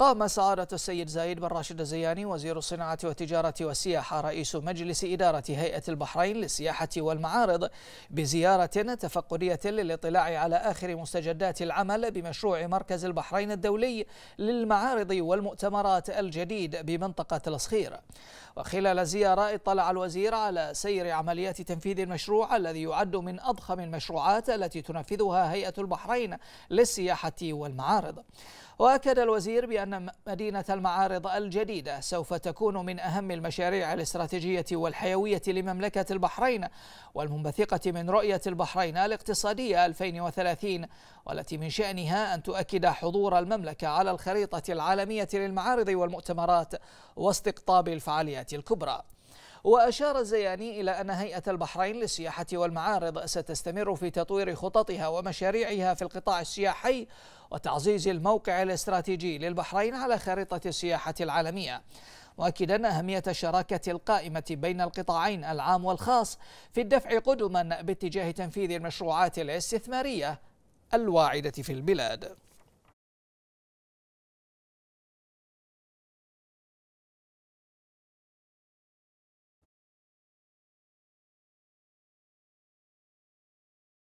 قام سعادة السيد زايد بن راشد الزياني وزير الصناعة والتجارة والسياحة رئيس مجلس إدارة هيئة البحرين للسياحة والمعارض بزيارة تفقدية للاطلاع على آخر مستجدات العمل بمشروع مركز البحرين الدولي للمعارض والمؤتمرات الجديد بمنطقة الصخير وخلال الزيارة اطلع الوزير على سير عمليات تنفيذ المشروع الذي يعد من أضخم المشروعات التي تنفذها هيئة البحرين للسياحة والمعارض واكد الوزير بان مدينه المعارض الجديده سوف تكون من اهم المشاريع الاستراتيجيه والحيويه لمملكه البحرين والمنبثقه من رؤيه البحرين الاقتصاديه 2030 والتي من شانها ان تؤكد حضور المملكه على الخريطه العالميه للمعارض والمؤتمرات واستقطاب الفعاليات الكبرى وأشار الزياني إلى أن هيئة البحرين للسياحة والمعارض ستستمر في تطوير خططها ومشاريعها في القطاع السياحي وتعزيز الموقع الاستراتيجي للبحرين على خريطة السياحة العالمية مؤكدا أهمية الشراكة القائمة بين القطاعين العام والخاص في الدفع قدما باتجاه تنفيذ المشروعات الاستثمارية الواعدة في البلاد